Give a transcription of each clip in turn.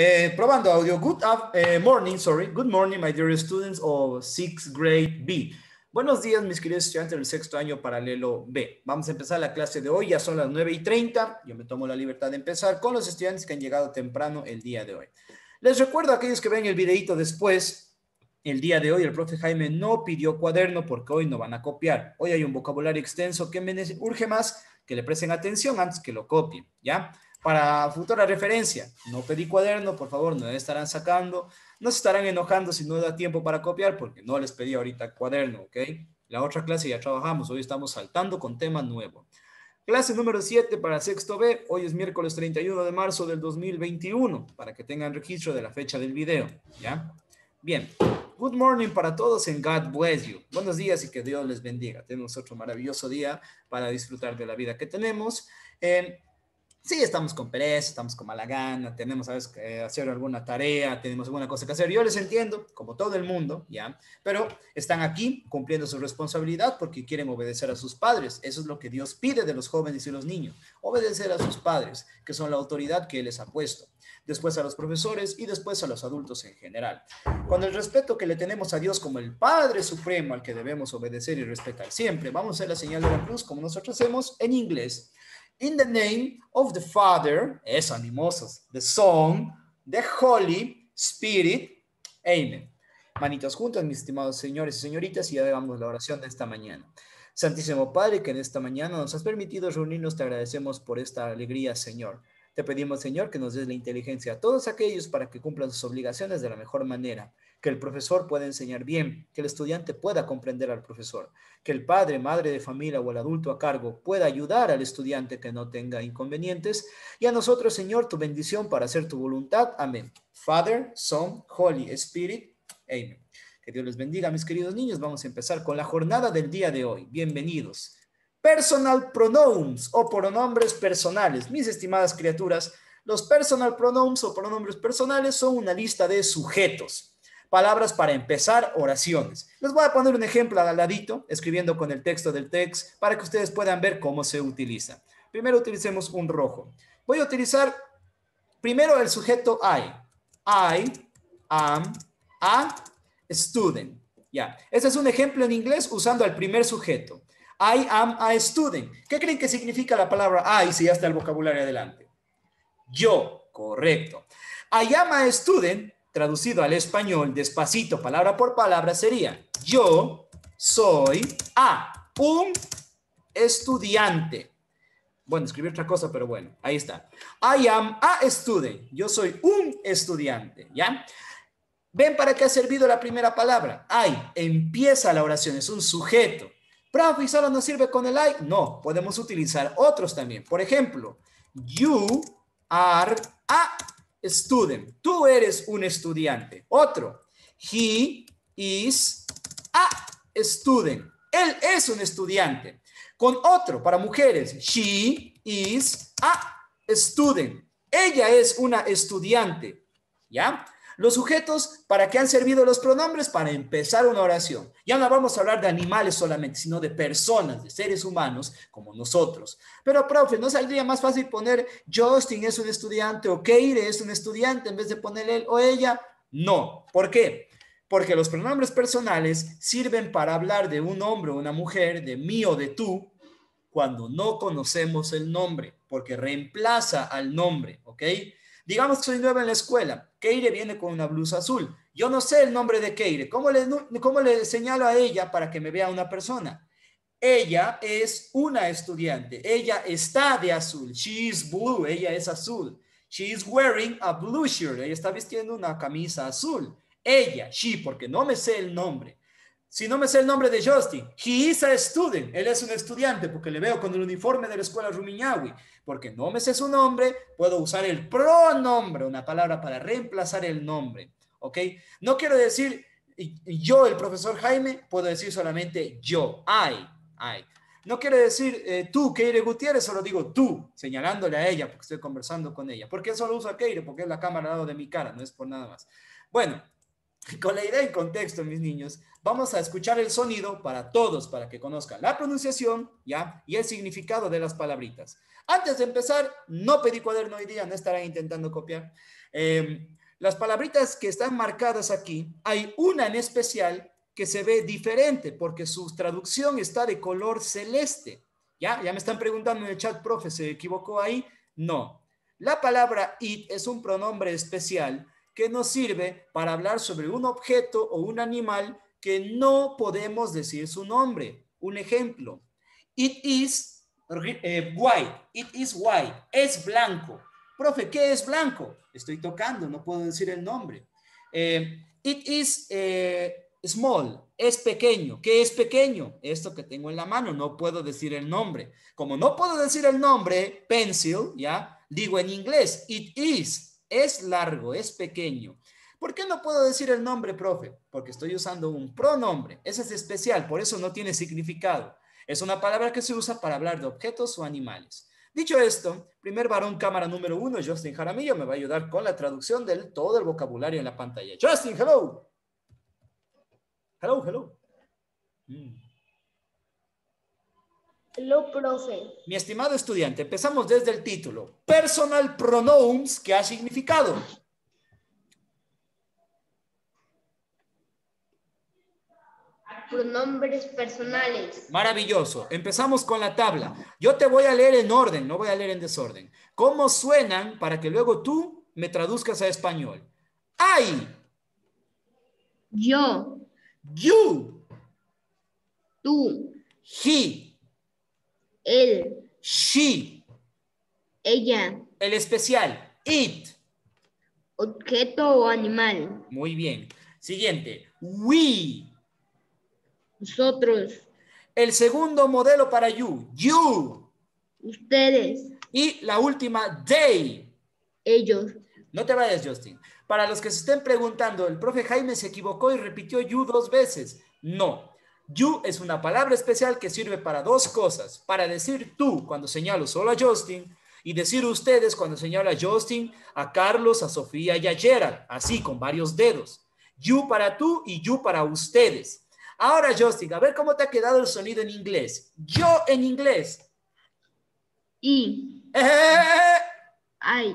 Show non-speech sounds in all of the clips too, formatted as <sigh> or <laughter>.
Eh, probando audio. Good eh, morning, sorry. Good morning, my dear students of sixth grade B. Buenos días, mis queridos estudiantes del sexto año paralelo B. Vamos a empezar la clase de hoy. Ya son las 9 y 30. Yo me tomo la libertad de empezar con los estudiantes que han llegado temprano el día de hoy. Les recuerdo a aquellos que ven el videito después. El día de hoy el profe Jaime no pidió cuaderno porque hoy no van a copiar. Hoy hay un vocabulario extenso que me urge más que le presten atención antes que lo copien, ¿ya? Para futura referencia, no pedí cuaderno, por favor, no estarán sacando, no se estarán enojando si no da tiempo para copiar, porque no les pedí ahorita cuaderno, ¿ok? La otra clase ya trabajamos, hoy estamos saltando con tema nuevo. Clase número 7 para sexto B, hoy es miércoles 31 de marzo del 2021, para que tengan registro de la fecha del video, ¿ya? Bien, good morning para todos en God bless you. Buenos días y que Dios les bendiga. Tenemos otro maravilloso día para disfrutar de la vida que tenemos sí, estamos con pereza, estamos con mala gana, tenemos a que hacer alguna tarea, tenemos alguna cosa que hacer. Yo les entiendo, como todo el mundo, ¿ya? Pero están aquí cumpliendo su responsabilidad porque quieren obedecer a sus padres. Eso es lo que Dios pide de los jóvenes y los niños, obedecer a sus padres, que son la autoridad que Él les ha puesto. Después a los profesores y después a los adultos en general. Con el respeto que le tenemos a Dios como el Padre Supremo al que debemos obedecer y respetar siempre, vamos a hacer la señal de la cruz como nosotros hacemos en inglés. In the name of the Father, eso, animosos, the Son, the Holy Spirit. Amen. Manitos juntos, mis estimados señores y señoritas, y hagamos la oración de esta mañana. Santísimo Padre, que en esta mañana nos has permitido reunirnos, te agradecemos por esta alegría, Señor. Te pedimos, Señor, que nos des la inteligencia a todos aquellos para que cumplan sus obligaciones de la mejor manera que el profesor pueda enseñar bien, que el estudiante pueda comprender al profesor, que el padre, madre de familia o el adulto a cargo pueda ayudar al estudiante que no tenga inconvenientes. Y a nosotros, Señor, tu bendición para hacer tu voluntad. Amén. Father, Son, Holy Spirit. Amén. Que Dios les bendiga, mis queridos niños. Vamos a empezar con la jornada del día de hoy. Bienvenidos. Personal pronouns o pronombres personales. Mis estimadas criaturas, los personal pronouns o pronombres personales son una lista de sujetos palabras para empezar oraciones. Les voy a poner un ejemplo al ladito, escribiendo con el texto del text, para que ustedes puedan ver cómo se utiliza. Primero utilicemos un rojo. Voy a utilizar primero el sujeto I. I am a student. Ya, este es un ejemplo en inglés usando el primer sujeto. I am a student. ¿Qué creen que significa la palabra I si ya está el vocabulario adelante? Yo, correcto. I am a student traducido al español despacito, palabra por palabra, sería yo soy a un estudiante. Bueno, escribí otra cosa, pero bueno, ahí está. I am a student. Yo soy un estudiante, ¿ya? ¿Ven para qué ha servido la primera palabra? I. Empieza la oración, es un sujeto. Prof, solo nos sirve con el I? No, podemos utilizar otros también. Por ejemplo, you are a student. Tú eres un estudiante. Otro. He is a student. Él es un estudiante. Con otro, para mujeres. She is a student. Ella es una estudiante. ¿Ya? Los sujetos, ¿para qué han servido los pronombres? Para empezar una oración. Ya no vamos a hablar de animales solamente, sino de personas, de seres humanos como nosotros. Pero, profe, ¿no saldría más fácil poner Justin es un estudiante o Keire es un estudiante en vez de poner él o ella? No. ¿Por qué? Porque los pronombres personales sirven para hablar de un hombre o una mujer, de mí o de tú, cuando no conocemos el nombre, porque reemplaza al nombre, ¿ok? Digamos que soy nueva en la escuela. Keire viene con una blusa azul. Yo no sé el nombre de Keire. ¿Cómo le, le señalo a ella para que me vea una persona? Ella es una estudiante. Ella está de azul. She is blue. Ella es azul. She is wearing a blue shirt. Ella está vistiendo una camisa azul. Ella, she, porque no me sé el nombre. Si no me sé el nombre de Justin, he is a student. Él es un estudiante porque le veo con el uniforme de la escuela Rumiñahui. Porque no me sé su nombre, puedo usar el pronombre, una palabra para reemplazar el nombre. ¿Ok? No quiero decir yo, el profesor Jaime, puedo decir solamente yo. I, I. No quiero decir eh, tú, Keire Gutiérrez, solo digo tú, señalándole a ella porque estoy conversando con ella. ¿Por qué solo uso a Keire? Porque es la cámara al lado de mi cara, no es por nada más. Bueno, <laughs> con la idea en contexto, mis niños, Vamos a escuchar el sonido para todos, para que conozcan la pronunciación ¿ya? y el significado de las palabritas. Antes de empezar, no pedí cuaderno hoy día, no estaré intentando copiar. Em, las palabritas que están marcadas aquí, hay una en especial que se ve diferente porque su traducción está de color celeste. ¿Ya? ya me están preguntando en el chat, profe, ¿se equivocó ahí? No. La palabra it es un pronombre especial que nos sirve para hablar sobre un objeto o un animal que no podemos decir su nombre. Un ejemplo, it is eh, white, it is white, es blanco. Profe, ¿qué es blanco? Estoy tocando, no puedo decir el nombre. Eh, it is eh, small, es pequeño. ¿Qué es pequeño? Esto que tengo en la mano, no puedo decir el nombre. Como no puedo decir el nombre, pencil, ¿ya? Digo en inglés, it is, es largo, es pequeño. ¿Por qué no puedo decir el nombre, profe? Porque estoy usando un pronombre. Ese es especial, por eso no tiene significado. Es una palabra que se usa para hablar de objetos o animales. Dicho esto, primer varón cámara número uno, Justin Jaramillo, me va a ayudar con la traducción de todo el vocabulario en la pantalla. Justin, hello. Hello, hello. Mm. Hello, profe. Mi estimado estudiante, empezamos desde el título. Personal pronouns, ¿qué ha significado? pronombres personales. Maravilloso. Empezamos con la tabla. Yo te voy a leer en orden, no voy a leer en desorden. ¿Cómo suenan para que luego tú me traduzcas a español? I Yo. You. Tú. He. El She. Ella. El especial. It. Objeto o animal. Muy bien. Siguiente. We. Nosotros. El segundo modelo para you, you. Ustedes. Y la última, they. Ellos. No te vayas, Justin. Para los que se estén preguntando, el profe Jaime se equivocó y repitió you dos veces. No. You es una palabra especial que sirve para dos cosas. Para decir tú cuando señalo solo a Justin y decir ustedes cuando señalo a Justin, a Carlos, a Sofía y a Gerard. Así, con varios dedos. You para tú y you para ustedes. Ahora, Justin, a ver cómo te ha quedado el sonido en inglés. Yo en inglés. I. I. Eh, eh, eh,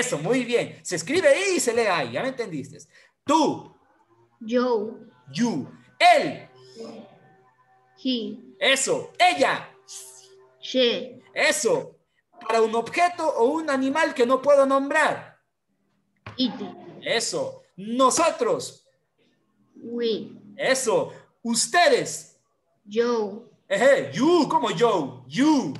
Eso, muy bien. Se escribe I y se lee I, ya me entendiste. Tú. Yo. You. Él. He. Eso. Ella. She. Eso. Para un objeto o un animal que no puedo nombrar. It. Eso. Nosotros. We. Eso. Ustedes. Yo. Eje, you, como yo, you.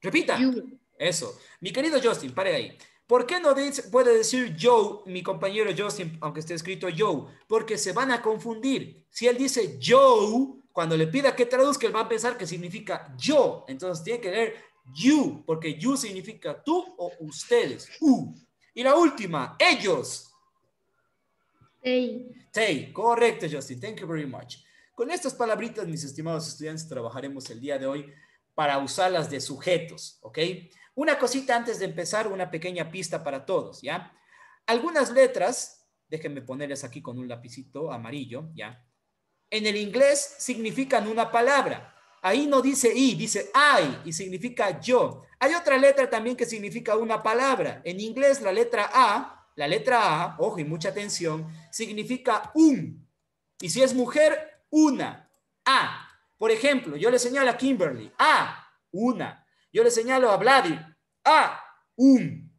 Repita. You. Eso. Mi querido Justin, pare ahí. ¿Por qué no dice, puede decir yo, mi compañero Justin, aunque esté escrito yo? Porque se van a confundir. Si él dice yo, cuando le pida que traduzca, él va a pensar que significa yo. Entonces tiene que leer you, porque you significa tú o ustedes. U. Y la última, ellos. Tey. correcto, Justin. Thank you very much. Con estas palabritas, mis estimados estudiantes, trabajaremos el día de hoy para usarlas de sujetos, ¿ok? Una cosita antes de empezar, una pequeña pista para todos, ¿ya? Algunas letras, déjenme ponerlas aquí con un lapicito amarillo, ¿ya? En el inglés significan una palabra. Ahí no dice I, dice I y significa yo. Hay otra letra también que significa una palabra. En inglés la letra A la letra A, ojo y mucha atención, significa un. Y si es mujer, una. A. Por ejemplo, yo le señalo a Kimberly, A, una. Yo le señalo a Vladimir, A, un.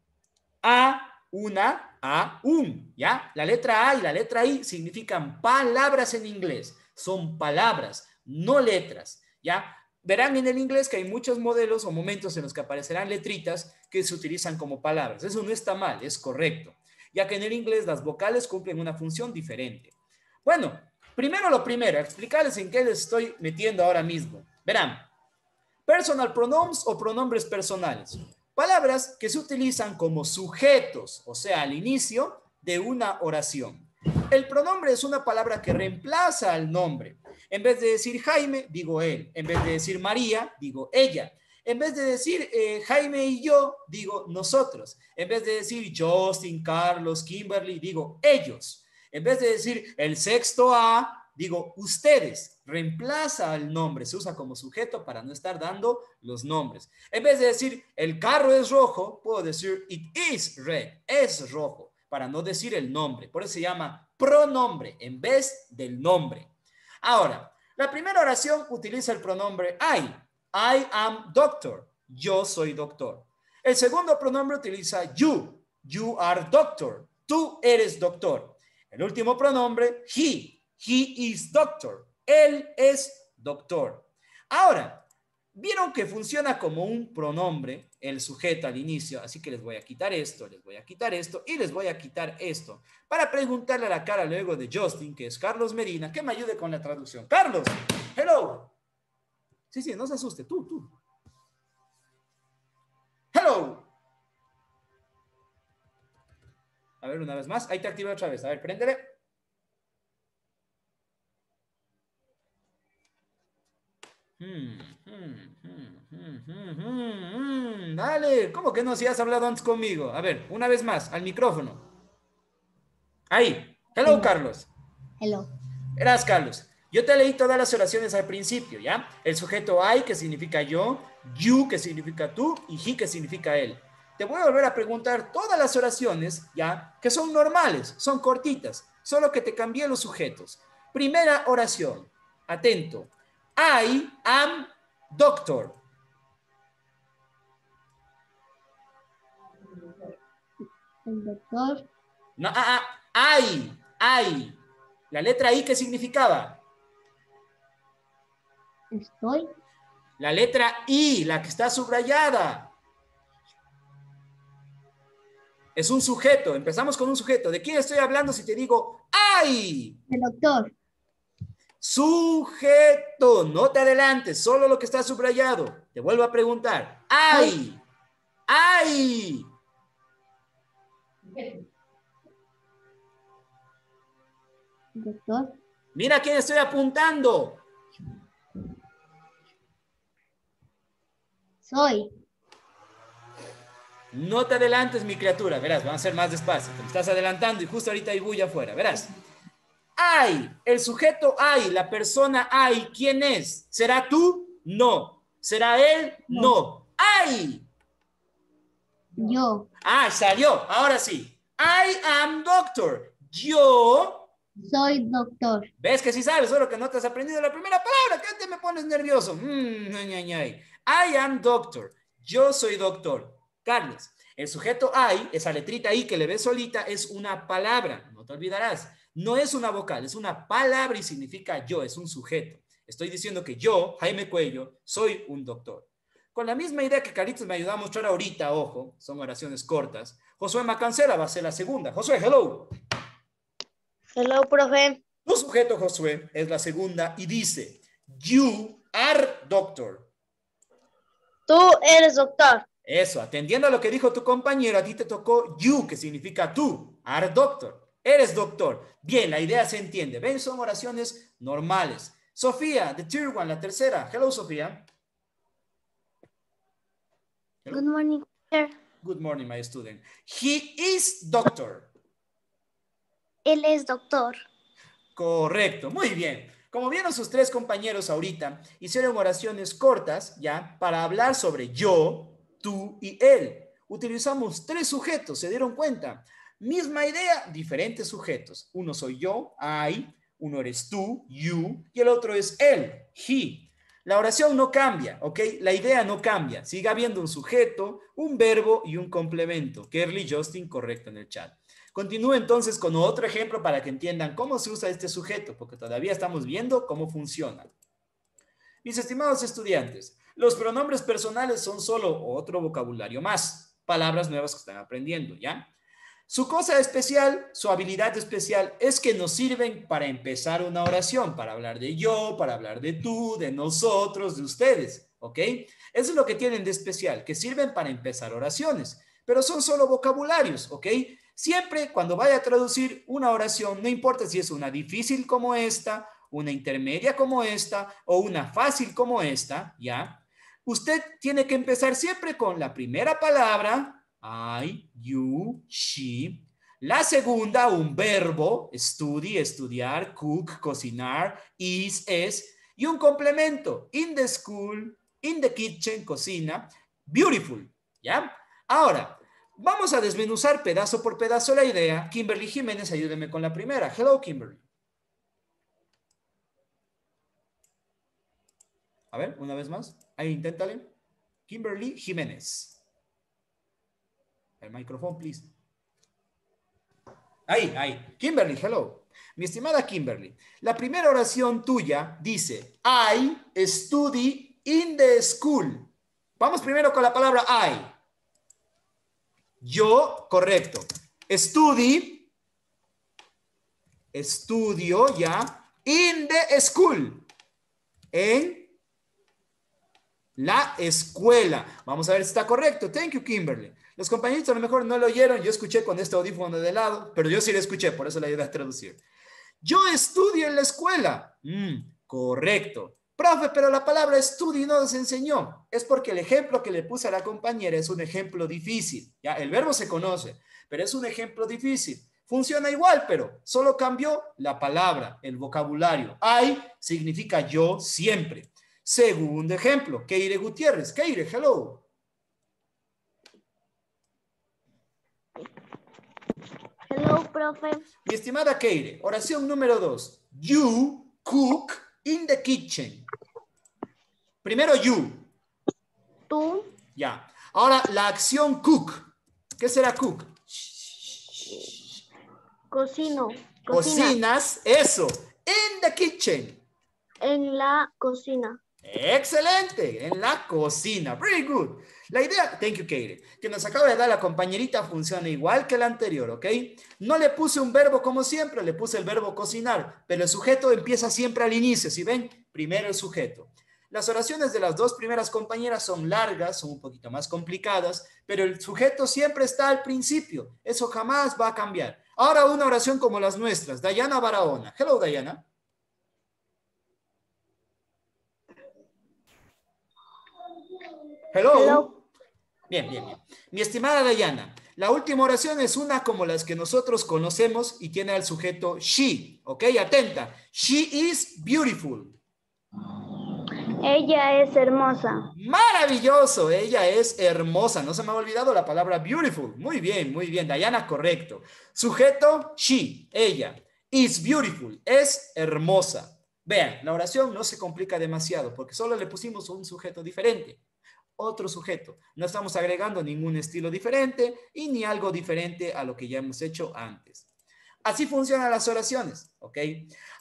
A, una, A, un. ¿Ya? La letra A y la letra I significan palabras en inglés. Son palabras, no letras. ¿Ya? Verán en el inglés que hay muchos modelos o momentos en los que aparecerán letritas que se utilizan como palabras. Eso no está mal, es correcto ya que en el inglés las vocales cumplen una función diferente. Bueno, primero lo primero, explicarles en qué les estoy metiendo ahora mismo. Verán, personal pronouns o pronombres personales. Palabras que se utilizan como sujetos, o sea, al inicio de una oración. El pronombre es una palabra que reemplaza al nombre. En vez de decir Jaime, digo él. En vez de decir María, digo ella. En vez de decir eh, Jaime y yo, digo nosotros. En vez de decir Justin, Carlos, Kimberly, digo ellos. En vez de decir el sexto A, digo ustedes. Reemplaza el nombre, se usa como sujeto para no estar dando los nombres. En vez de decir el carro es rojo, puedo decir it is red, es rojo, para no decir el nombre. Por eso se llama pronombre en vez del nombre. Ahora, la primera oración utiliza el pronombre I I am doctor. Yo soy doctor. El segundo pronombre utiliza you. You are doctor. Tú eres doctor. El último pronombre, he. He is doctor. Él es doctor. Ahora, vieron que funciona como un pronombre el sujeto al inicio, así que les voy a quitar esto, les voy a quitar esto y les voy a quitar esto para preguntarle a la cara luego de Justin, que es Carlos Medina, que me ayude con la traducción. Carlos, hello. Sí, sí, no se asuste, tú, tú. Hello. A ver, una vez más. Ahí te activa otra vez. A ver, préndele. Dale, ¿cómo que no si has hablado antes conmigo? A ver, una vez más, al micrófono. Ahí. Hello, Carlos. Hello. Eras Carlos. Yo te leí todas las oraciones al principio, ¿ya? El sujeto I, que significa yo, you, que significa tú, y he, que significa él. Te voy a volver a preguntar todas las oraciones, ¿ya? Que son normales, son cortitas, solo que te cambié los sujetos. Primera oración, atento. I am doctor. doctor. No, ah, ah I, La letra I, que significaba? Estoy. La letra I, la que está subrayada. Es un sujeto. Empezamos con un sujeto. ¿De quién estoy hablando si te digo ¡ay! El doctor. Sujeto. No te adelantes. Solo lo que está subrayado. Te vuelvo a preguntar. ¡Ay! ¡Ay! Doctor. Mira a quién estoy apuntando. soy. No te adelantes, mi criatura, verás, van a ser más despacio. Te estás adelantando y justo ahorita hay bulla afuera, verás. Ay, el sujeto hay, la persona hay, ¿quién es? ¿Será tú? No. ¿Será él? No. ¡Ay! Yo. Ah, salió, ahora sí. I am doctor. Yo. Soy doctor. ¿Ves que sí sabes? Solo que no te has aprendido la primera palabra. ¿Qué te me pones nervioso? Mm, I am doctor. Yo soy doctor. Carlos, el sujeto I, esa letrita I que le ves solita, es una palabra. No te olvidarás. No es una vocal, es una palabra y significa yo, es un sujeto. Estoy diciendo que yo, Jaime Cuello, soy un doctor. Con la misma idea que Carlos me ayudó a mostrar ahorita, ojo, son oraciones cortas. Josué Macancela va a ser la segunda. Josué, hello. Hello, profe. Tu sujeto, Josué, es la segunda y dice, you are doctor. Tú eres doctor. Eso, atendiendo a lo que dijo tu compañero, a ti te tocó you, que significa tú, are doctor. Eres doctor. Bien, la idea se entiende. Ven, son oraciones normales. Sofía, the third one, la tercera. Hello, Sofía. Good morning, sir. Good morning, my student. He is doctor. Él es doctor. Correcto, muy bien. Como vieron sus tres compañeros ahorita, hicieron oraciones cortas, ¿ya? Para hablar sobre yo, tú y él. Utilizamos tres sujetos, ¿se dieron cuenta? Misma idea, diferentes sujetos. Uno soy yo, I, uno eres tú, you, y el otro es él, he. La oración no cambia, ¿ok? La idea no cambia. Sigue habiendo un sujeto, un verbo y un complemento. Kerly Justin, correcto en el chat. Continúe entonces con otro ejemplo para que entiendan cómo se usa este sujeto, porque todavía estamos viendo cómo funciona. Mis estimados estudiantes, los pronombres personales son solo otro vocabulario más, palabras nuevas que están aprendiendo, ¿ya? Su cosa especial, su habilidad especial es que nos sirven para empezar una oración, para hablar de yo, para hablar de tú, de nosotros, de ustedes, ¿ok? Eso es lo que tienen de especial, que sirven para empezar oraciones, pero son solo vocabularios, ¿ok? Siempre cuando vaya a traducir una oración, no importa si es una difícil como esta, una intermedia como esta o una fácil como esta, ¿ya? Usted tiene que empezar siempre con la primera palabra, I, you, she. La segunda, un verbo, study, estudiar, cook, cocinar, is, es. Y un complemento, in the school, in the kitchen, cocina, beautiful, ¿ya? Ahora, Vamos a desmenuzar pedazo por pedazo la idea. Kimberly Jiménez, ayúdeme con la primera. Hello, Kimberly. A ver, una vez más. Ahí, inténtale. Kimberly Jiménez. El micrófono, please. Ahí, ahí. Kimberly, hello. Mi estimada Kimberly, la primera oración tuya dice, I study in the school. Vamos primero con la palabra I. Yo, correcto. estudi, estudio ya, in the school, en la escuela. Vamos a ver si está correcto. Thank you, Kimberly. Los compañeros a lo mejor no lo oyeron. Yo escuché con este audífono de lado, pero yo sí lo escuché, por eso le ayudé a traducir. Yo estudio en la escuela. Mm, correcto. Profe, pero la palabra estudio no nos enseñó. Es porque el ejemplo que le puse a la compañera es un ejemplo difícil. Ya, el verbo se conoce, pero es un ejemplo difícil. Funciona igual, pero solo cambió la palabra, el vocabulario. I significa yo siempre. Segundo ejemplo, Keire Gutiérrez. Keire, hello. Hello, profe. Mi estimada Keire, oración número dos. You cook in the kitchen. Primero you. Tú. Ya. Ahora la acción cook. ¿Qué será cook? Cocino. Cocinas, eso. In the kitchen. En la cocina. Excelente, en la cocina. Very good. La idea, thank you, Katie, que nos acaba de dar la compañerita funciona igual que la anterior, ¿ok? No le puse un verbo como siempre, le puse el verbo cocinar, pero el sujeto empieza siempre al inicio, si ven? Primero el sujeto. Las oraciones de las dos primeras compañeras son largas, son un poquito más complicadas, pero el sujeto siempre está al principio. Eso jamás va a cambiar. Ahora una oración como las nuestras. Dayana Barahona. Hello, Dayana. Hello. Bien, bien, bien. Mi estimada Dayana, la última oración es una como las que nosotros conocemos y tiene al sujeto she, ¿ok? Atenta. She is beautiful. Ella es hermosa. Maravilloso, ella es hermosa. No se me ha olvidado la palabra beautiful. Muy bien, muy bien. Dayana, correcto. Sujeto, she, ella. Is beautiful, es hermosa. Vean, la oración no se complica demasiado porque solo le pusimos un sujeto diferente otro sujeto. No estamos agregando ningún estilo diferente y ni algo diferente a lo que ya hemos hecho antes. Así funcionan las oraciones, ¿ok?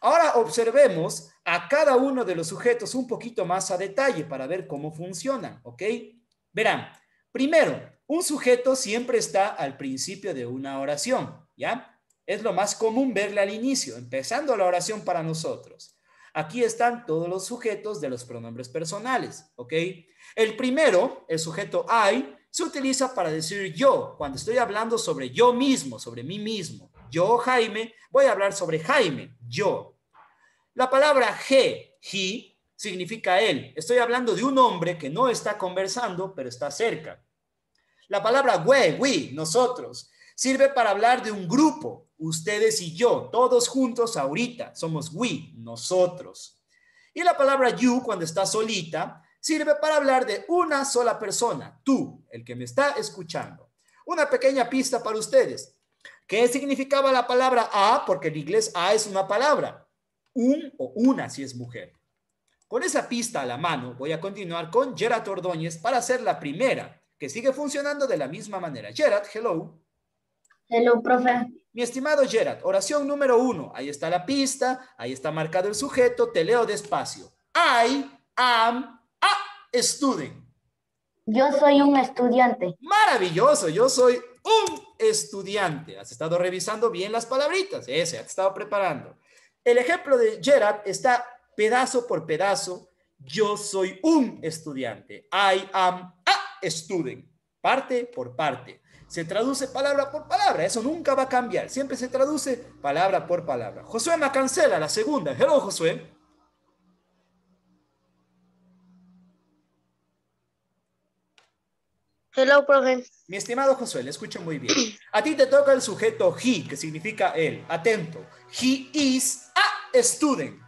Ahora observemos a cada uno de los sujetos un poquito más a detalle para ver cómo funcionan, ¿ok? Verán, primero, un sujeto siempre está al principio de una oración, ¿ya? Es lo más común verle al inicio, empezando la oración para nosotros. Aquí están todos los sujetos de los pronombres personales, ¿ok? El primero, el sujeto I, se utiliza para decir yo, cuando estoy hablando sobre yo mismo, sobre mí mismo. Yo, Jaime, voy a hablar sobre Jaime, yo. La palabra he, he, significa él. Estoy hablando de un hombre que no está conversando, pero está cerca. La palabra we, we, nosotros, Sirve para hablar de un grupo, ustedes y yo, todos juntos ahorita, somos we, nosotros. Y la palabra you cuando está solita sirve para hablar de una sola persona, tú, el que me está escuchando. Una pequeña pista para ustedes. ¿Qué significaba la palabra a? Porque en inglés a es una palabra. Un o una si es mujer. Con esa pista a la mano, voy a continuar con Gerard Ordóñez para hacer la primera, que sigue funcionando de la misma manera. Gerard, hello. Hello, profe. Mi estimado Gerard, oración número uno. Ahí está la pista, ahí está marcado el sujeto, te leo despacio. I am a student. Yo soy un estudiante. Maravilloso, yo soy un estudiante. Has estado revisando bien las palabritas, ese, has estado preparando. El ejemplo de Gerard está pedazo por pedazo. Yo soy un estudiante. I am a student. Parte por parte se traduce palabra por palabra, eso nunca va a cambiar, siempre se traduce palabra por palabra. Josué cancela la segunda. Hello, Josué. Hello, profe. Mi estimado Josué, le escucho muy bien. A ti te toca el sujeto he, que significa él. Atento. He is a student.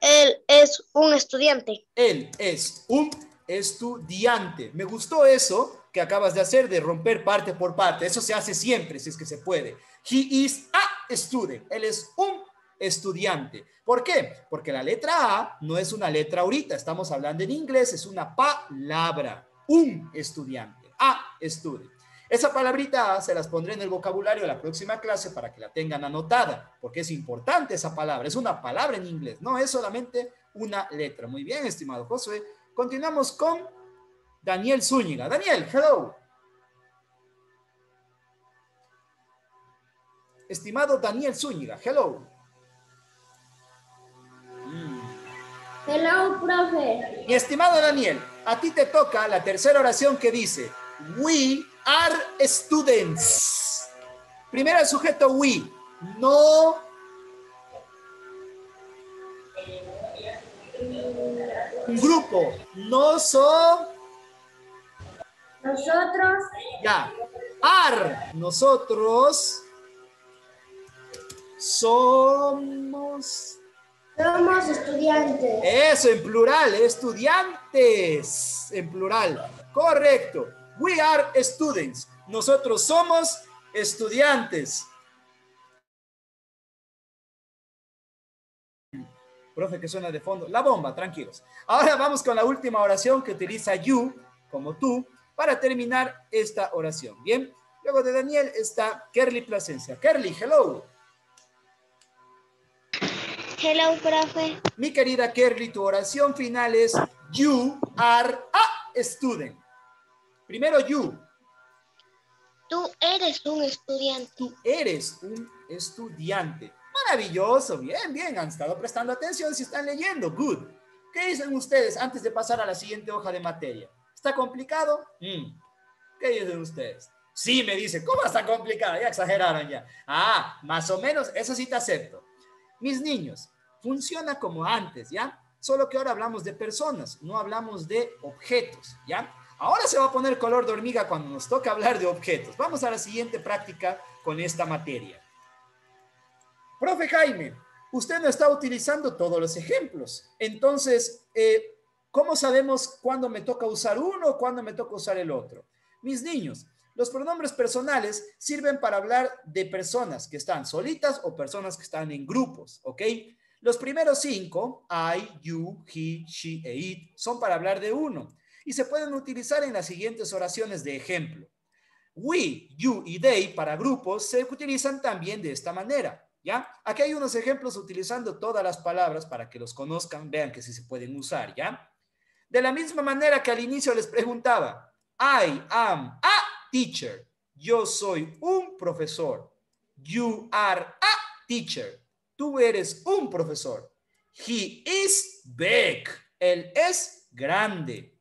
Él es un estudiante. Él es un estudiante. Me gustó eso que acabas de hacer de romper parte por parte. Eso se hace siempre, si es que se puede. He is a student. Él es un estudiante. ¿Por qué? Porque la letra A no es una letra ahorita, estamos hablando en inglés, es una palabra, un estudiante, a student. Esa palabrita A se las pondré en el vocabulario de la próxima clase para que la tengan anotada, porque es importante esa palabra, es una palabra en inglés, no es solamente una letra. Muy bien, estimado José. Continuamos con Daniel Zúñiga. Daniel, hello. Estimado Daniel Zúñiga, hello. Mm. Hello, profe. Mi estimado Daniel, a ti te toca la tercera oración que dice, we are students. Primero el sujeto we, no... Un grupo, no so. Nosotros. Ya. Ar. Nosotros. Somos. Somos estudiantes. Eso, en plural, estudiantes. En plural. Correcto. We are students. Nosotros somos estudiantes. Profe, que suena de fondo. La bomba, tranquilos. Ahora vamos con la última oración que utiliza you, como tú, para terminar esta oración. Bien, luego de Daniel está Kerly Plasencia. Kerly, hello. Hello, profe. Mi querida Kerly, tu oración final es You are a student. Primero, you. Tú eres un estudiante. Tú eres un estudiante. Maravilloso, bien, bien. Han estado prestando atención si están leyendo. Good. ¿Qué dicen ustedes antes de pasar a la siguiente hoja de materia? ¿Está complicado? Mm. ¿Qué dicen ustedes? Sí, me dice, ¿cómo está complicado? Ya exageraron ya. Ah, más o menos, eso sí te acepto. Mis niños, funciona como antes, ¿ya? Solo que ahora hablamos de personas, no hablamos de objetos, ¿ya? Ahora se va a poner color de hormiga cuando nos toca hablar de objetos. Vamos a la siguiente práctica con esta materia. Profe Jaime, usted no está utilizando todos los ejemplos. Entonces, eh, ¿Cómo sabemos cuándo me toca usar uno o cuándo me toca usar el otro? Mis niños, los pronombres personales sirven para hablar de personas que están solitas o personas que están en grupos, ¿ok? Los primeros cinco, I, you, he, she e it, son para hablar de uno y se pueden utilizar en las siguientes oraciones de ejemplo. We, you y they para grupos se utilizan también de esta manera. ¿Ya? Aquí hay unos ejemplos utilizando todas las palabras para que los conozcan, vean que sí se pueden usar, ¿ya? De la misma manera que al inicio les preguntaba, I am a teacher. Yo soy un profesor. You are a teacher. Tú eres un profesor. He is big. Él es grande.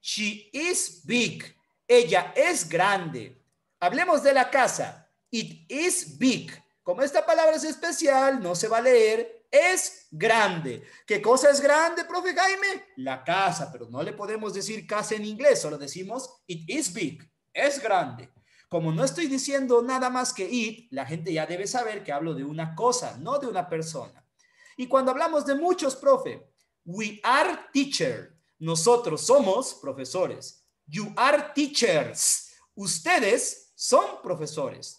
She is big. Ella es grande. Hablemos de la casa. It is big. Como esta palabra es especial, no se va a leer, es grande. ¿Qué cosa es grande, profe Jaime? La casa, pero no le podemos decir casa en inglés, solo decimos it is big, es grande. Como no estoy diciendo nada más que it, la gente ya debe saber que hablo de una cosa, no de una persona. Y cuando hablamos de muchos, profe, we are teacher. Nosotros somos profesores. You are teachers. Ustedes son profesores.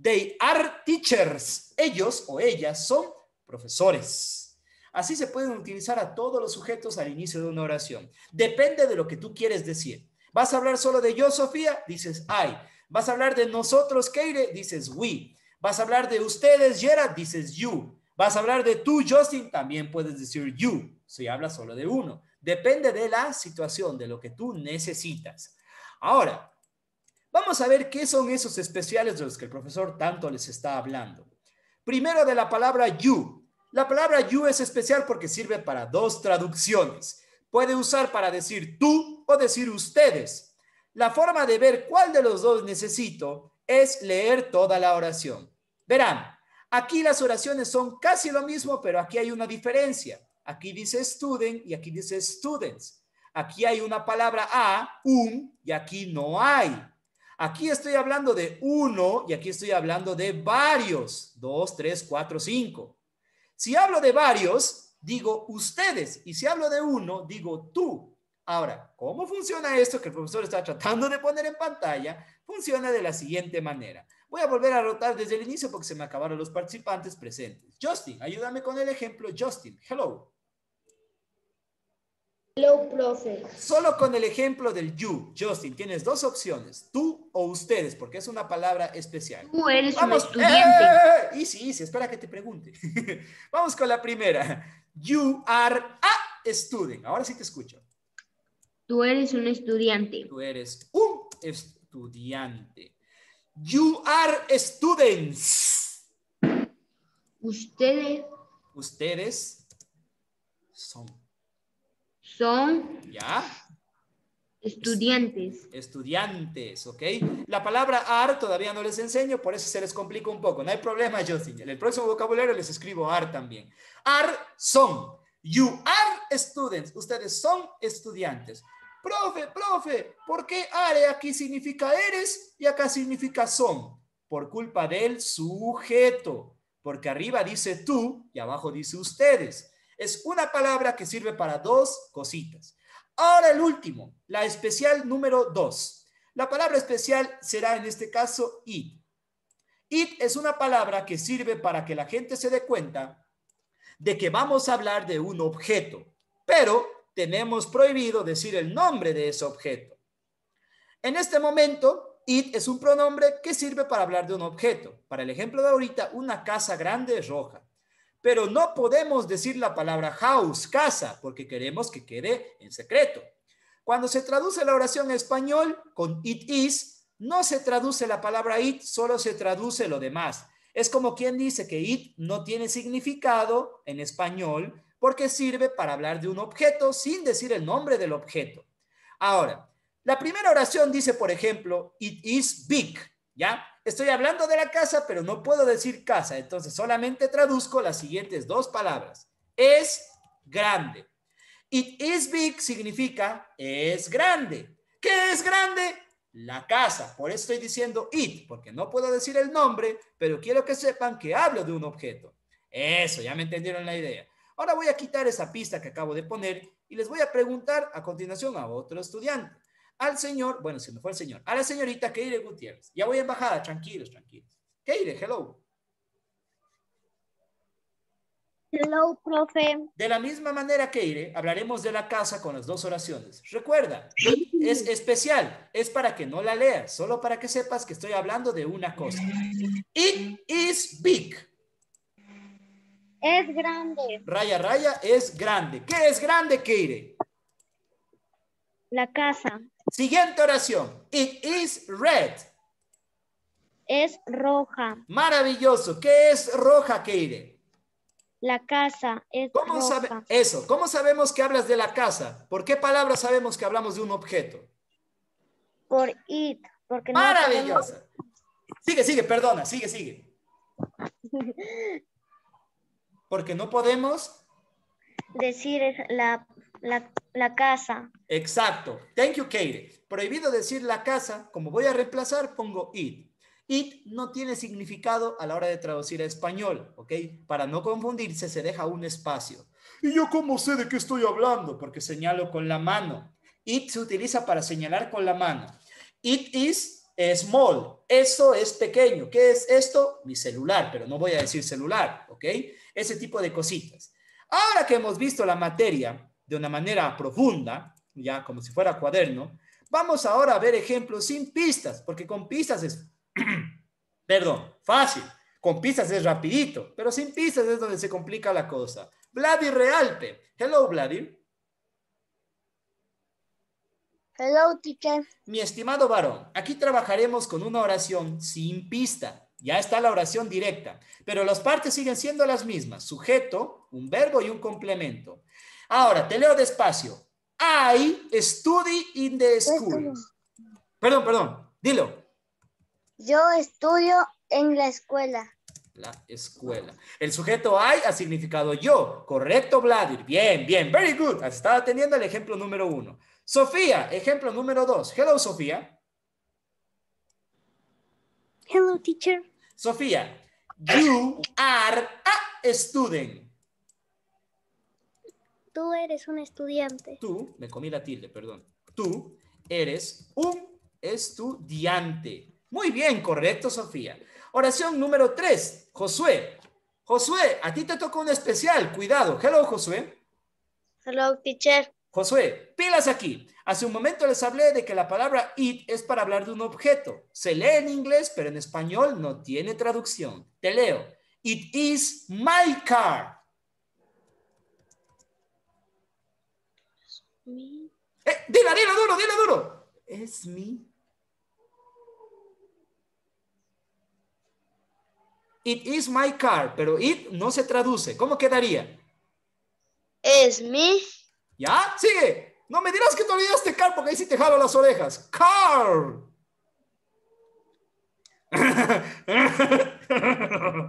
They are teachers. Ellos o ellas son profesores. Así se pueden utilizar a todos los sujetos al inicio de una oración. Depende de lo que tú quieres decir. ¿Vas a hablar solo de yo, Sofía? Dices I. ¿Vas a hablar de nosotros, Keire? Dices we. ¿Vas a hablar de ustedes, Gerard? Dices you. ¿Vas a hablar de tú, Justin? También puedes decir you, si hablas solo de uno. Depende de la situación, de lo que tú necesitas. Ahora, vamos a ver qué son esos especiales de los que el profesor tanto les está hablando. Primero de la palabra you. La palabra you es especial porque sirve para dos traducciones. Puede usar para decir tú o decir ustedes. La forma de ver cuál de los dos necesito es leer toda la oración. Verán, aquí las oraciones son casi lo mismo, pero aquí hay una diferencia. Aquí dice student y aquí dice students. Aquí hay una palabra a, un, y aquí no hay. Aquí estoy hablando de uno y aquí estoy hablando de varios. Dos, tres, cuatro, cinco. Si hablo de varios, digo ustedes. Y si hablo de uno, digo tú. Ahora, ¿cómo funciona esto que el profesor está tratando de poner en pantalla? Funciona de la siguiente manera. Voy a volver a rotar desde el inicio porque se me acabaron los participantes presentes. Justin, ayúdame con el ejemplo. Justin, hello profe. Solo con el ejemplo del you, Justin, tienes dos opciones, tú o ustedes, porque es una palabra especial. Tú eres un estudiante. ¡Eh! y sí, espera que te pregunte. <laughs> Vamos con la primera. You are a student. Ahora sí te escucho. Tú eres un estudiante. Tú eres un estudiante. You are students. Ustedes. Ustedes son son. Estudiantes. Estudiantes, ¿ok? La palabra are todavía no les enseño, por eso se les complica un poco. No hay problema, sí En el próximo vocabulario les escribo are también. Are son. You are students. Ustedes son estudiantes. Profe, profe, ¿por qué are aquí significa eres y acá significa son? Por culpa del sujeto. Porque arriba dice tú y abajo dice ustedes. Es una palabra que sirve para dos cositas. Ahora el último, la especial número dos. La palabra especial será en este caso it. It es una palabra que sirve para que la gente se dé cuenta de que vamos a hablar de un objeto, pero tenemos prohibido decir el nombre de ese objeto. En este momento, it es un pronombre que sirve para hablar de un objeto. Para el ejemplo de ahorita, una casa grande roja pero no podemos decir la palabra house, casa, porque queremos que quede en secreto. Cuando se traduce la oración en español con it is, no se traduce la palabra it, solo se traduce lo demás. Es como quien dice que it no tiene significado en español porque sirve para hablar de un objeto sin decir el nombre del objeto. Ahora, la primera oración dice, por ejemplo, it is big. ¿Ya? Estoy hablando de la casa, pero no puedo decir casa, entonces solamente traduzco las siguientes dos palabras. Es grande. It is big significa es grande. ¿Qué es grande? La casa. Por eso estoy diciendo it, porque no puedo decir el nombre, pero quiero que sepan que hablo de un objeto. Eso, ya me entendieron la idea. Ahora voy a quitar esa pista que acabo de poner y les voy a preguntar a continuación a otro estudiante al señor, bueno, si no fue el señor, a la señorita Keire Gutiérrez. Ya voy a embajada, tranquilos, tranquilos. Keire, hello. Hello, profe. De la misma manera, Keire, hablaremos de la casa con las dos oraciones. Recuerda, es especial, es para que no la leas, solo para que sepas que estoy hablando de una cosa. It is big. Es grande. Raya, raya, es grande. ¿Qué es grande, Keire? La casa. Siguiente oración. It is red. Es roja. Maravilloso. ¿Qué es roja, Keire? La casa es ¿Cómo eso, ¿cómo sabemos que hablas de la casa? ¿Por qué palabra sabemos que hablamos de un objeto? Por it. Porque Sigue, sigue, perdona, sigue, sigue. <laughs> porque no podemos decir la la, casa. Exacto. Thank you, Kate. Prohibido decir la casa. Como voy a reemplazar, pongo it. It no tiene significado a la hora de traducir a español, ¿ok? Para no confundirse, se deja un espacio. ¿Y yo cómo sé de qué estoy hablando? Porque señalo con la mano. It se utiliza para señalar con la mano. It is small. Eso es pequeño. ¿Qué es esto? Mi celular, pero no voy a decir celular, ¿ok? Ese tipo de cositas. Ahora que hemos visto la materia, de una manera profunda, ya como si fuera cuaderno, vamos ahora a ver ejemplos sin pistas, porque con pistas es, <clears throat> perdón, fácil, con pistas es rapidito, pero sin pistas es donde se complica la cosa. Vladir Realpe. Hello, Vladir. Hello, teacher. Mi estimado varón, aquí trabajaremos con una oración sin pista. Ya está la oración directa, pero las partes siguen siendo las mismas, sujeto, un verbo y un complemento. Ahora, te leo despacio. I study in the este school. Perdón, perdón, dilo. Yo estudio en la escuela. La escuela. El sujeto I ha significado yo. Correcto, Vladir. Bien, bien. Very good. Estaba atendiendo el ejemplo número uno. Sofía, ejemplo número dos. Hello, Sofía. Hello, teacher. Sofía, you are a student. Tú eres un estudiante. Tú, me comí la tilde, perdón. Tú eres un estudiante. Muy bien, correcto, Sofía. Oración número tres. Josué. Josué, a ti te toca un especial, cuidado. Hello, Josué. Hello, teacher. Josué, pilas aquí. Hace un momento les hablé de que la palabra it es para hablar de un objeto. Se lee en inglés, pero en español no tiene traducción. Te leo. It is my car. mi. Eh, dila, duro, dila duro. Es mi. It is my car, pero it no se traduce. ¿Cómo quedaría? Es mi. ¿Ya? Sigue. No me dirás que te olvidaste car porque ahí sí te jalo las orejas. Car.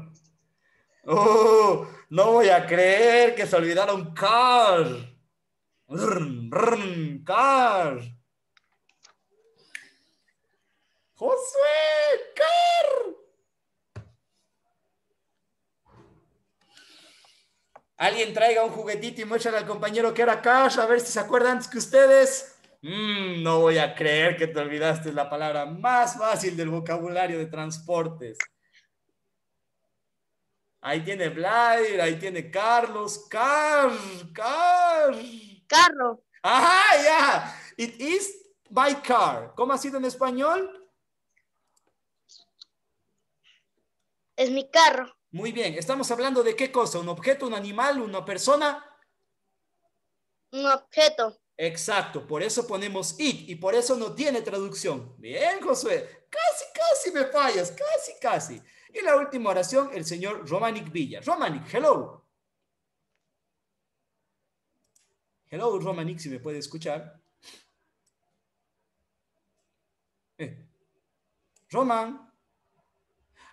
<laughs> Oh, no voy a creer que se olvidaron car car. Josué, car. Alguien traiga un juguetito y muéstrale al compañero que era Car. a ver si se acuerda antes que ustedes. Mm, no voy a creer que te olvidaste la palabra más fácil del vocabulario de transportes. Ahí tiene Blair, ahí tiene Carlos, Car, Car carro. Ajá, ya. It is by car. ¿Cómo ha sido en español? Es mi carro. Muy bien. ¿Estamos hablando de qué cosa? ¿Un objeto, un animal, una persona? Un objeto. Exacto, por eso ponemos it y por eso no tiene traducción. Bien, Josué, casi, casi me fallas, casi, casi. Y la última oración, el señor Romanic Villa. Romanic, hello. Hello, Romanic, si me puede escuchar. Eh. Roman.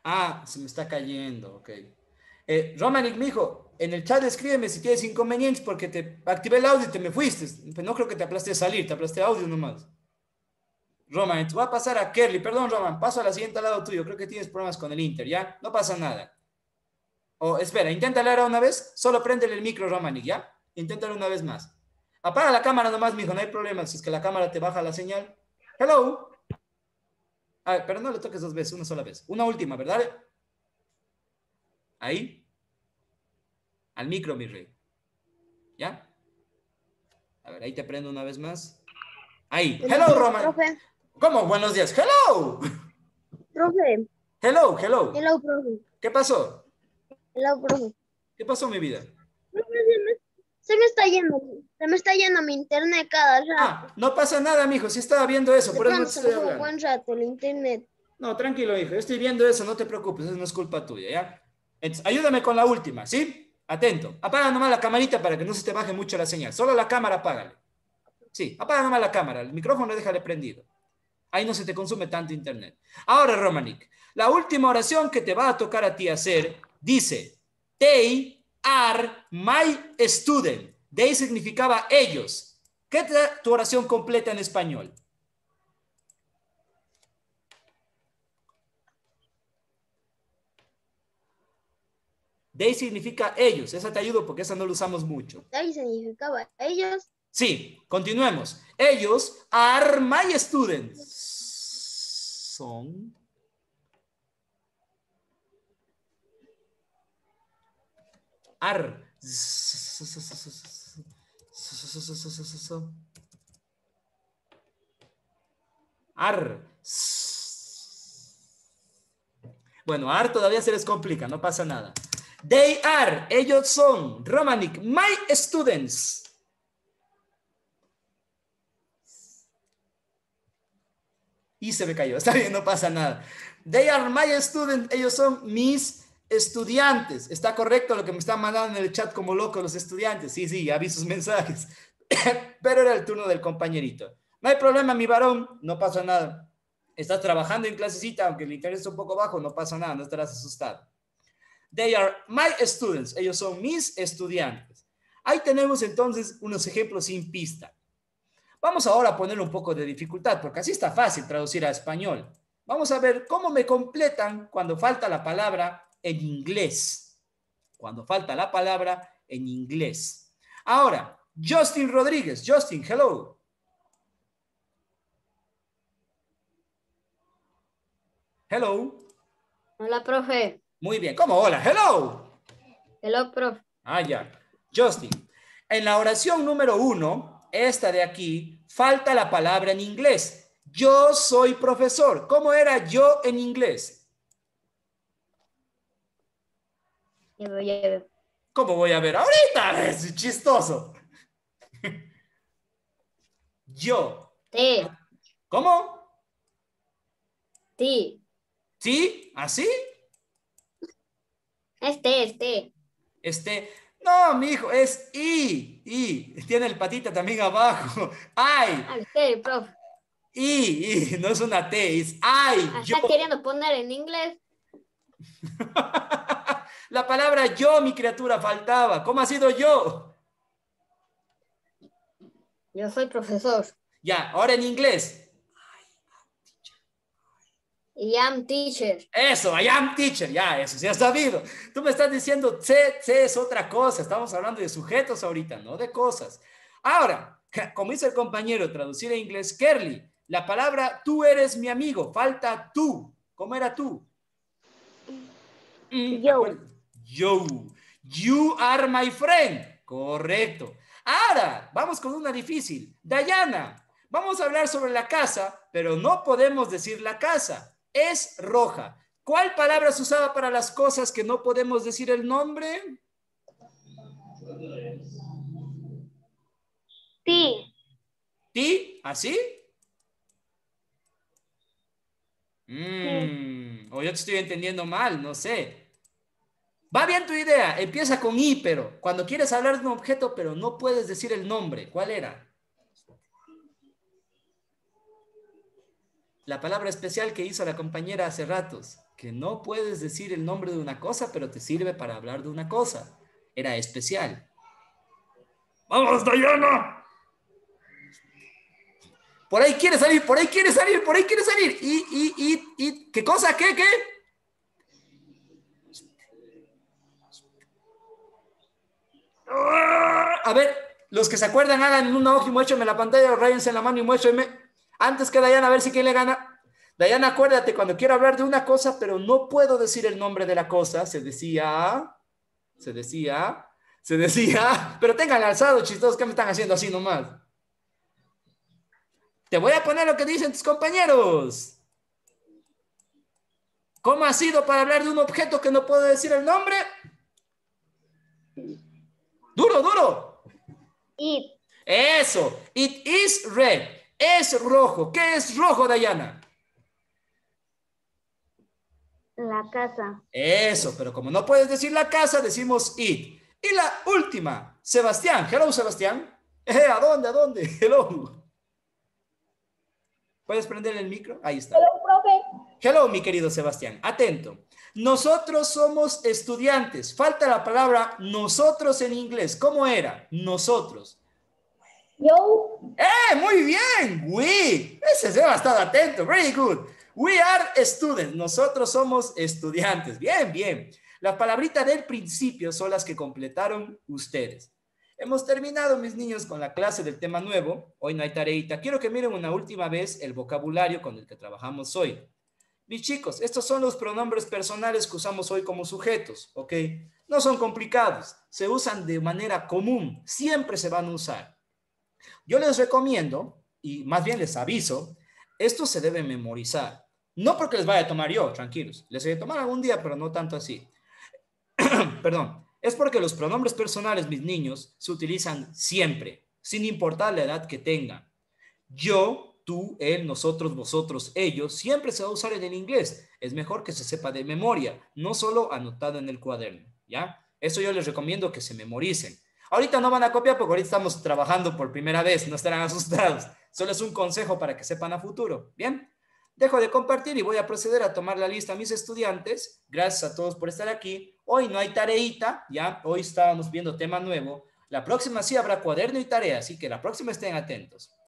Ah, se me está cayendo, ok. Eh, Romanic, mijo, en el chat escríbeme si tienes inconvenientes porque te activé el audio y te me fuiste. Pues no creo que te aplaste salir, te aplaste audio nomás. Roman, va a pasar a Kerly. Perdón, Roman, paso a la siguiente al lado tuyo. Creo que tienes problemas con el Inter, ¿ya? No pasa nada. O oh, espera, intenta ahora una vez. Solo prende el micro, Romanic, ¿ya? Inténtalo una vez más. Apaga la cámara nomás, mijo, no hay problema. Si es que la cámara te baja la señal. Hello. A ver, pero no le toques dos veces, una sola vez. Una última, ¿verdad? Ahí. Al micro, mi rey. ¿Ya? A ver, ahí te prendo una vez más. Ahí. Hello, Roman. Profe. ¿Cómo? Buenos días. Hello. Hello, hello. Hello, profe. ¿Qué pasó? Hello, profe. ¿Qué pasó, mi vida? se me está yendo me está yendo mi internet cada rato. Ah, no pasa nada, mijo. Si estaba viendo eso, por eso no rato el internet. No, tranquilo, hijo. Yo estoy viendo eso, no te preocupes. Eso no es culpa tuya, ¿ya? ayúdame con la última, ¿sí? Atento. Apaga nomás la camarita para que no se te baje mucho la señal. Solo la cámara apágale. Sí, apaga nomás la cámara. El micrófono déjale prendido. Ahí no se te consume tanto internet. Ahora, Romanik, la última oración que te va a tocar a ti hacer dice, They are my student. They significaba ellos. ¿Qué te da tu oración completa en español? They significa ellos. Esa te ayudo porque esa no la usamos mucho. They significaba ellos. Sí, continuemos. Ellos are my students. Son. Ar... Ar. Bueno, ar todavía se les complica, no pasa nada. They are, ellos son, Romanic, my students. Y se me cayó, está bien, no pasa nada. They are my students, ellos son mis Estudiantes, está correcto lo que me están mandando en el chat como loco los estudiantes. Sí, sí, ya vi sus <laughs> mensajes. Pero era el turno del compañerito. No hay problema, mi varón, no pasa nada. Estás trabajando en clasecita, aunque el interés es un poco bajo, no pasa nada, no estarás asustado. They are my students, ellos son mis estudiantes. Ahí tenemos entonces unos ejemplos sin pista. Vamos ahora a ponerle un poco de dificultad, porque así está fácil traducir a español. Vamos a ver cómo me completan cuando falta la palabra en inglés. Cuando falta la palabra en inglés. Ahora, Justin Rodríguez. Justin, hello. Hello. Hola, profe. Muy bien. ¿Cómo? Hola. Hello. Hello, profe. Ah, ya. Justin. En la oración número uno, esta de aquí, falta la palabra en inglés. Yo soy profesor. ¿Cómo era yo en inglés? ¿Cómo voy a ver? Ahorita es chistoso. <laughs> Yo. Te. ¿Cómo? Sí ¿Sí? ¿Así? Este, este. Este. No, mi hijo, es I. Tiene el patita también abajo. Ay. y ah, I, No es una T, es ay. Ah, ¿Estás queriendo poner en inglés? <laughs> La palabra yo, mi criatura, faltaba. ¿Cómo ha sido yo? Yo soy profesor. Ya, ahora en inglés. I am teacher. Eso, I am teacher, ya, eso Ya has sabido. Tú me estás diciendo, se, se es otra cosa, estamos hablando de sujetos ahorita, no de cosas. Ahora, <laughs> como dice el compañero, traducir en inglés, Kerly, la palabra tú eres mi amigo, falta tú. ¿Cómo era tú? Yo. Mm, you. You are my friend. Correcto. Ahora, vamos con una difícil. Dayana, vamos a hablar sobre la casa, pero no podemos decir la casa. Es roja. ¿Cuál palabra se usaba para las cosas que no podemos decir el nombre? Ti. ¿Ti? ¿Así? Mmm. O yo te estoy entendiendo mal, no sé. Va bien tu idea, empieza con I, pero cuando quieres hablar de un objeto, pero no puedes decir el nombre, ¿cuál era? La palabra especial que hizo la compañera hace ratos, que no puedes decir el nombre de una cosa, pero te sirve para hablar de una cosa. Era especial. ¡Vamos, Dayana! Por ahí quiere salir, por ahí quiere salir, por ahí quiere salir. Y, y, y, y, ¿qué cosa? ¿Qué, qué? A ver, los que se acuerdan, hagan una hoja y muéstrenme la pantalla, rayense en la mano y muéstrenme. Antes que Dayana, a ver si quién le gana. Dayana, acuérdate, cuando quiero hablar de una cosa, pero no puedo decir el nombre de la cosa, se decía, se decía, se decía, <laughs> pero tengan alzado, chistos que me están haciendo así nomás? Te voy a poner lo que dicen tus compañeros. ¿Cómo ha sido para hablar de un objeto que no puedo decir el nombre? Duro, duro. It. Eso. It is red. Es rojo. ¿Qué es rojo, Dayana? La casa. Eso, pero como no puedes decir la casa, decimos it. Y la última, Sebastián. Hello, Sebastián. <laughs> Eh, ¿A dónde? ¿A dónde? Hello. ¿Puedes prender el micro? Ahí está. Hello, profe. Hello, mi querido Sebastián. Atento. Nosotros somos estudiantes. Falta la palabra nosotros en inglés. ¿Cómo era? Nosotros. Yo. ¡Eh! Muy bien. We. Ese se va estado atento. Very good. We are students. Nosotros somos estudiantes. Bien, bien. Las palabritas del principio son las que completaron ustedes. Hemos terminado, mis niños, con la clase del tema nuevo. Hoy no hay tareita. Quiero que miren una última vez el vocabulario con el que trabajamos hoy. Mis chicos, estos son los pronombres personales que usamos hoy como sujetos, ¿ok? No son complicados, se usan de manera común, siempre se van a usar. Yo les recomiendo, y más bien les aviso, esto se debe memorizar. No porque les vaya a tomar yo, tranquilos, les voy a tomar algún día, pero no tanto así. <clears throat> Perdón, es porque los pronombres personales, mis niños, se utilizan siempre, sin importar la edad que tengan. Yo, tú, él, nosotros, vosotros, ellos, siempre se va a usar en el inglés. Es mejor que se sepa de memoria, no solo anotado en el cuaderno, ¿ya? Eso yo les recomiendo que se memoricen. Ahorita no van a copiar porque ahorita estamos trabajando por primera vez, no estarán asustados. Solo es un consejo para que sepan a futuro, ¿bien? Dejo de compartir y voy a proceder a tomar la lista a mis estudiantes. Gracias a todos por estar aquí. Hoy no hay tareita, ¿ya? Hoy estábamos viendo tema nuevo. La próxima sí habrá cuaderno y tarea, así que la próxima estén atentos.